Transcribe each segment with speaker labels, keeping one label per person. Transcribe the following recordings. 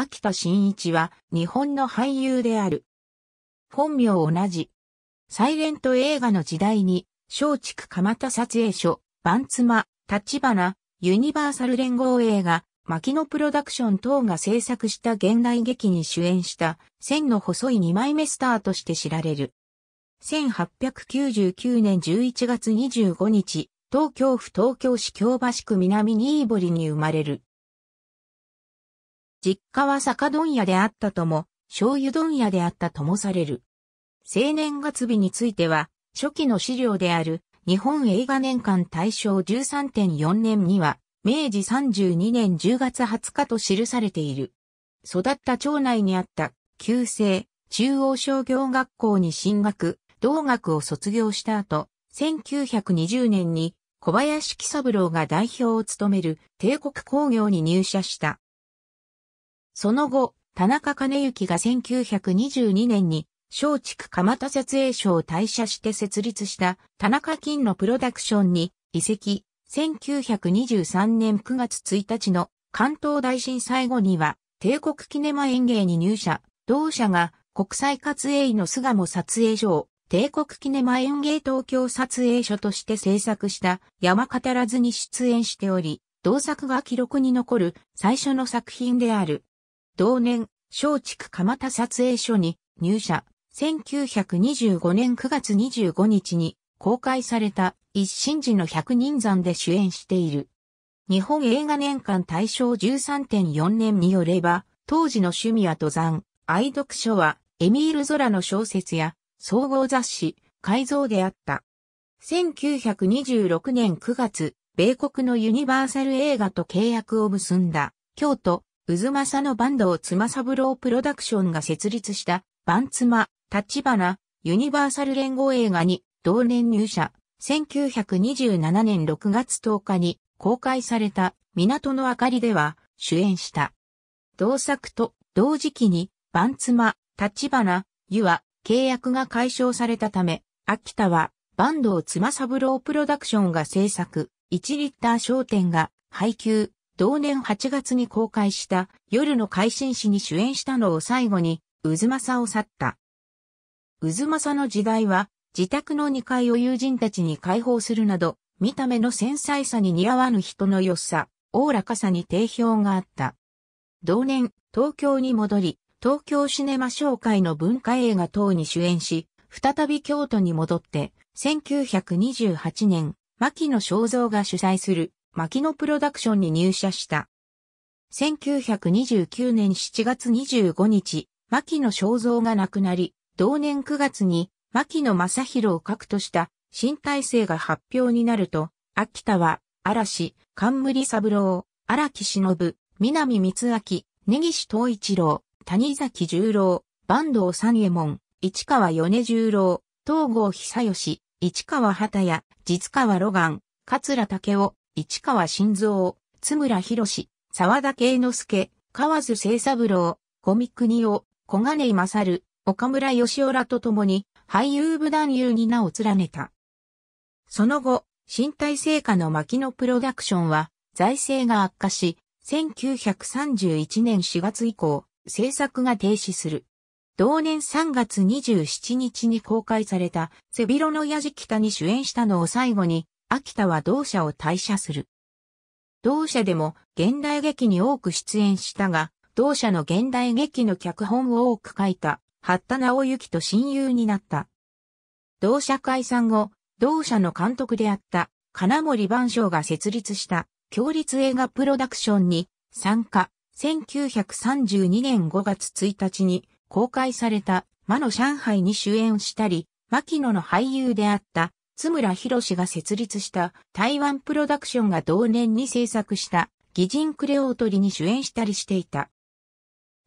Speaker 1: 秋田慎一は日本の俳優である。本名同じ。サイレント映画の時代に、松竹蒲田撮影所、番妻、立花、ユニバーサル連合映画、牧野プロダクション等が制作した現代劇に主演した線の細い2枚目スターとして知られる。1899年11月25日、東京府東京市京橋区南新堀に生まれる。実家は酒問屋であったとも、醤油問屋であったともされる。青年月日については、初期の資料である日本映画年間大賞13.4年には、明治32年10月20日と記されている。育った町内にあった旧制中央商業学校に進学、同学を卒業した後、1920年に小林喜三郎が代表を務める帝国工業に入社した。その後、田中兼之が1922年に、松竹蒲田設営所を退社して設立した田中金のプロダクションに移籍、1923年9月1日の関東大震災後には、帝国キネマ園芸に入社、同社が国際活映の巣鴨撮影所を帝国キネマ園芸東京撮影所として制作した山語らずに出演しており、同作が記録に残る最初の作品である同年、松竹蒲田撮影所に入社、1925年9月25日に公開された一心寺の百人山で主演している。日本映画年間大賞13.4年によれば、当時の趣味は登山、愛読書は、エミール・ゾラの小説や、総合雑誌、改造であった。1926年9月、米国のユニバーサル映画と契約を結んだ、京都、渦政のバンドを妻三郎プロダクションが設立した、バン妻、立花、ユニバーサル連合映画に同年入社、1927年6月10日に公開された港の明かりでは主演した。同作と同時期に、バン妻、立花、湯は契約が解消されたため、秋田はバンドを妻三郎プロダクションが制作、1リッター商店が配給、同年8月に公開した夜の会心誌に主演したのを最後に、渦政を去った。渦政の時代は、自宅の2階を友人たちに解放するなど、見た目の繊細さに似合わぬ人の良さ、おおらかさに定評があった。同年、東京に戻り、東京シネマ商会の文化映画等に主演し、再び京都に戻って、1928年、牧野正造が主催する牧野プロダクションに入社した。1929年7月25日、牧野正造が亡くなり、同年9月に牧野正宏を核とした新体制が発表になると、秋田は嵐、冠三郎、荒木忍、南光明、根岸東一郎、谷崎十郎、坂東三右衛門、市川米十郎、東郷久義、市川畑屋、実川露岩、桂竹雄、市川新造、津村博沢田圭之助、河津清三郎、小見国夫、小金井勝、岡村義雄らと共に俳優部男優に名を連ねた。その後、新体制下の牧野プロダクションは財政が悪化し、1931年4月以降、制作が停止する。同年3月27日に公開された背広の矢じ北に主演したのを最後に、秋田は同社を退社する。同社でも現代劇に多く出演したが、同社の現代劇の脚本を多く書いた、八田直之と親友になった。同社解散後、同社の監督であった金森万象が設立した協立映画プロダクションに参加。1932年5月1日に公開された魔の上海に主演したり、牧野の俳優であった津村博士が設立した台湾プロダクションが同年に制作した擬人クレオートリに主演したりしていた。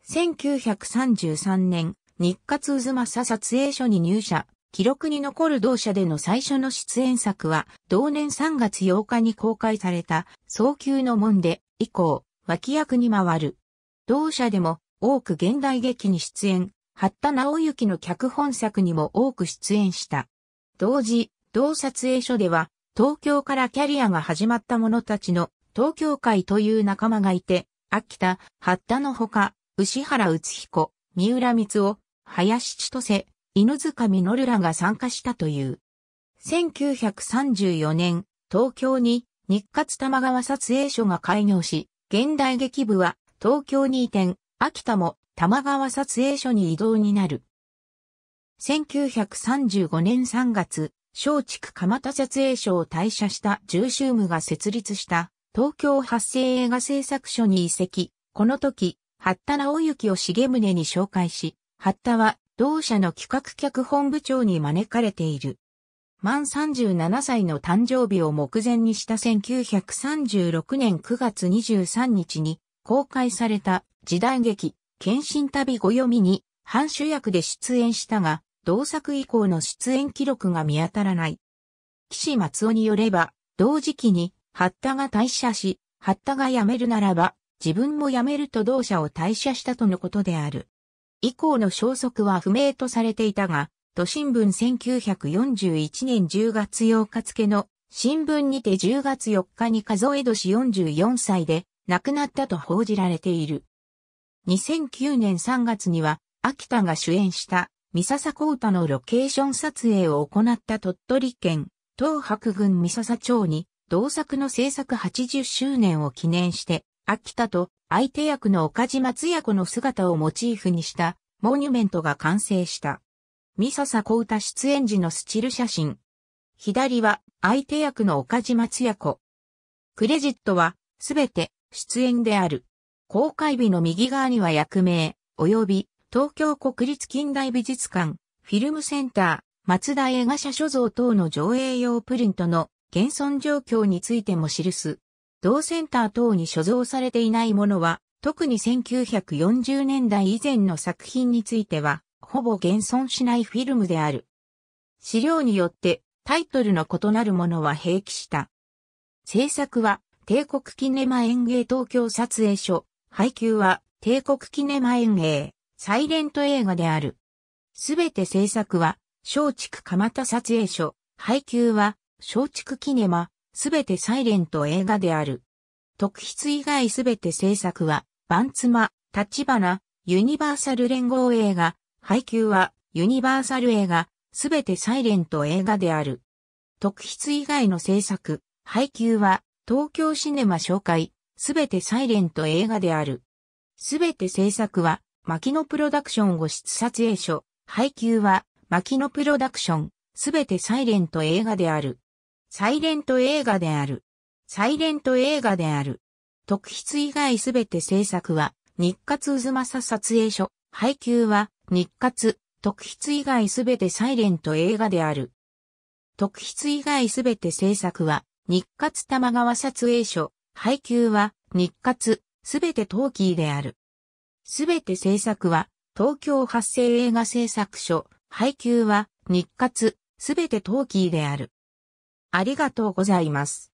Speaker 1: 1933年、日活渦政撮影所に入社、記録に残る同社での最初の出演作は、同年3月8日に公開された、早急の門で、以降、脇役に回る。同社でも、多く現代劇に出演、八田直之の脚本作にも多く出演した。同時、同撮影所では、東京からキャリアが始まった者たちの東京会という仲間がいて、秋田、八田のほか、牛原宇彦、三浦光を、林千歳、犬塚みのるらが参加したという。1934年、東京に日活玉川撮影所が開業し、現代劇部は東京に移転、秋田も玉川撮影所に移動になる。1935年3月、松竹蒲田撮影所を退社した重宗務が設立した東京発生映画製作所に移籍。この時、八田直之を重宗に紹介し、八田は同社の企画脚本部長に招かれている。満37歳の誕生日を目前にした1936年9月23日に公開された時代劇、献身旅ご読みに、半主役で出演したが、同作以降の出演記録が見当たらない。岸松尾によれば、同時期に、八田が退社し、八田が辞めるならば、自分も辞めると同社を退社したとのことである。以降の消息は不明とされていたが、都新聞1941年10月8日付の新聞にて10月4日に数え年44歳で亡くなったと報じられている。2009年3月には秋田が主演した三笹幸太のロケーション撮影を行った鳥取県、東白郡三笹町に、同作の制作80周年を記念して、秋田と相手役の岡島津也子の姿をモチーフにしたモニュメントが完成した。三笹幸太出演時のスチル写真。左は相手役の岡島津也子。クレジットはすべて出演である。公開日の右側には役名、及び東京国立近代美術館、フィルムセンター、松田映画社所蔵等の上映用プリントの現存状況についても記す。同センター等に所蔵されていないものは、特に1940年代以前の作品については、ほぼ現存しないフィルムである。資料によってタイトルの異なるものは併記した。制作は帝国キネマ演芸東京撮影所、配給は帝国キネマ演芸。サイレント映画である。すべて制作は、松竹蒲田撮影所、配給は、松竹キネマ、すべてサイレント映画である。特筆以外すべて制作は、バンツマ、立花、ユニバーサル連合映画、配給は、ユニバーサル映画、すべてサイレント映画である。特筆以外の制作、配給は、東京シネマ紹介、すべてサイレント映画である。すべて制作は、牧野プロダクションを出撮影所、配給は、牧野プロダクション、すべてサイレント映画である。サイレント映画である。サイレント映画である。特筆以外すべて制作は、日活渦政撮影所、配給は、日活、特筆以外すべてサイレント映画である。特筆以外すべて制作は、日活玉川撮影所、配給は、日活、すべてトーキーである。すべて制作は、東京発生映画制作所、配給は、日活、すべてトーキーである。ありがとうございます。